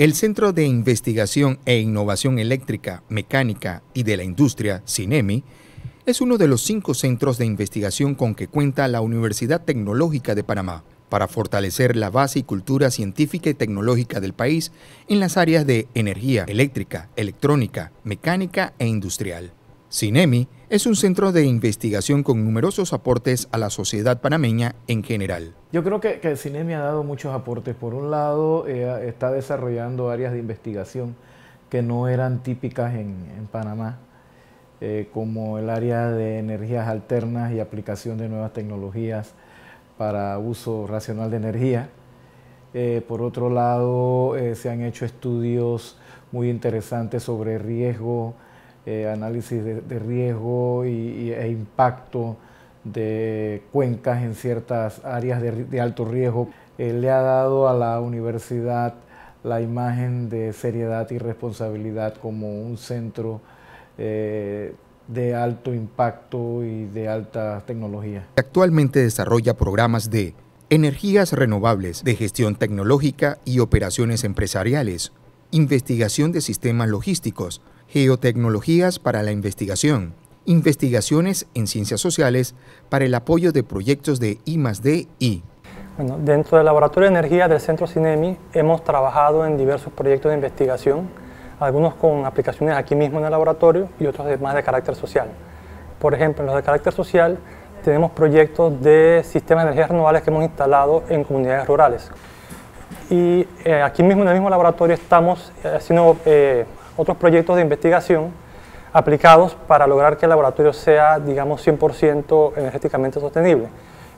El Centro de Investigación e Innovación Eléctrica, Mecánica y de la Industria, CINEMI, es uno de los cinco centros de investigación con que cuenta la Universidad Tecnológica de Panamá para fortalecer la base y cultura científica y tecnológica del país en las áreas de energía eléctrica, electrónica, mecánica e industrial. CINEMI es un centro de investigación con numerosos aportes a la sociedad panameña en general. Yo creo que, CINEMI ha dado muchos aportes. Por un lado, eh, está desarrollando áreas de investigación que no eran típicas en, Panamá, eh, como el área de energías alternas y aplicación de nuevas tecnologías para uso racional de energía. Eh, por otro lado, se han hecho estudios muy interesantes sobre riesgo, eh, análisis de, riesgo y, e impacto de cuencas en ciertas áreas de, alto riesgo, eh, le ha dado a la universidad la imagen de seriedad y responsabilidad como un centro eh, de alto impacto y de alta tecnología. Actualmente desarrolla programas de energías renovables, de gestión tecnológica y operaciones empresariales, investigación de sistemas logísticos, geotecnologías para la investigación, investigaciones en ciencias sociales para el apoyo de proyectos de I+.D.I. dentro del Laboratorio de Energía del Centro CINEMI hemos trabajado en diversos proyectos de investigación, algunos con aplicaciones aquí mismo en el laboratorio y otros más de carácter social. Por ejemplo, en los de carácter social tenemos proyectos de sistemas de energías renovables que hemos instalado en comunidades rurales. Y eh, aquí mismo en el mismo laboratorio estamos eh, haciendo eh, otros proyectos de investigación aplicados para lograr que el laboratorio sea, digamos, 100% energéticamente sostenible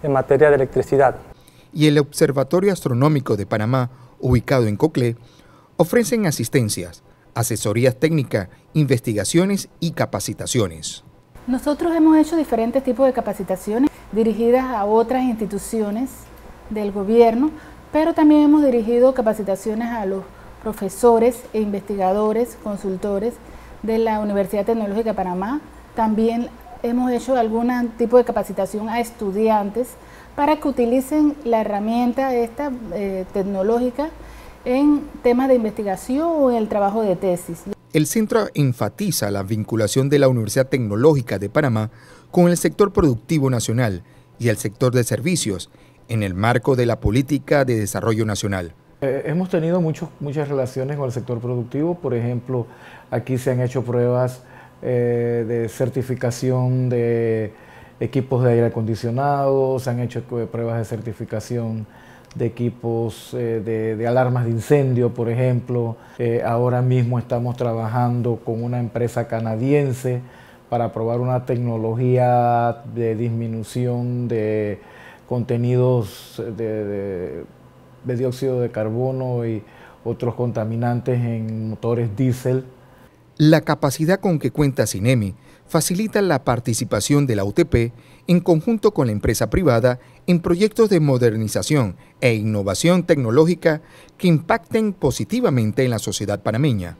en materia de electricidad. Y el Observatorio Astronómico de Panamá, ubicado en Coclé, ofrecen asistencias, asesorías técnicas, investigaciones y capacitaciones. Nosotros hemos hecho diferentes tipos de capacitaciones dirigidas a otras instituciones del gobierno pero también hemos dirigido capacitaciones a los profesores e investigadores, consultores de la Universidad Tecnológica de Panamá. También hemos hecho algún tipo de capacitación a estudiantes para que utilicen la herramienta esta eh, tecnológica en temas de investigación o en el trabajo de tesis. El centro enfatiza la vinculación de la Universidad Tecnológica de Panamá con el sector productivo nacional y el sector de servicios en el marco de la política de desarrollo nacional? Eh, hemos tenido muchas relaciones con el sector productivo, por ejemplo, aquí se han hecho pruebas eh, de certificación de equipos de aire acondicionado, se han hecho eh, pruebas de certificación de equipos de, alarmas de incendio, por ejemplo. ahora mismo estamos trabajando con una empresa canadiense para probar una tecnología de disminución de contenidos de, dióxido de carbono y otros contaminantes en motores diésel. La capacidad con que cuenta Cinemi facilita la participación de la UTP en conjunto con la empresa privada en proyectos de modernización e innovación tecnológica que impacten positivamente en la sociedad panameña.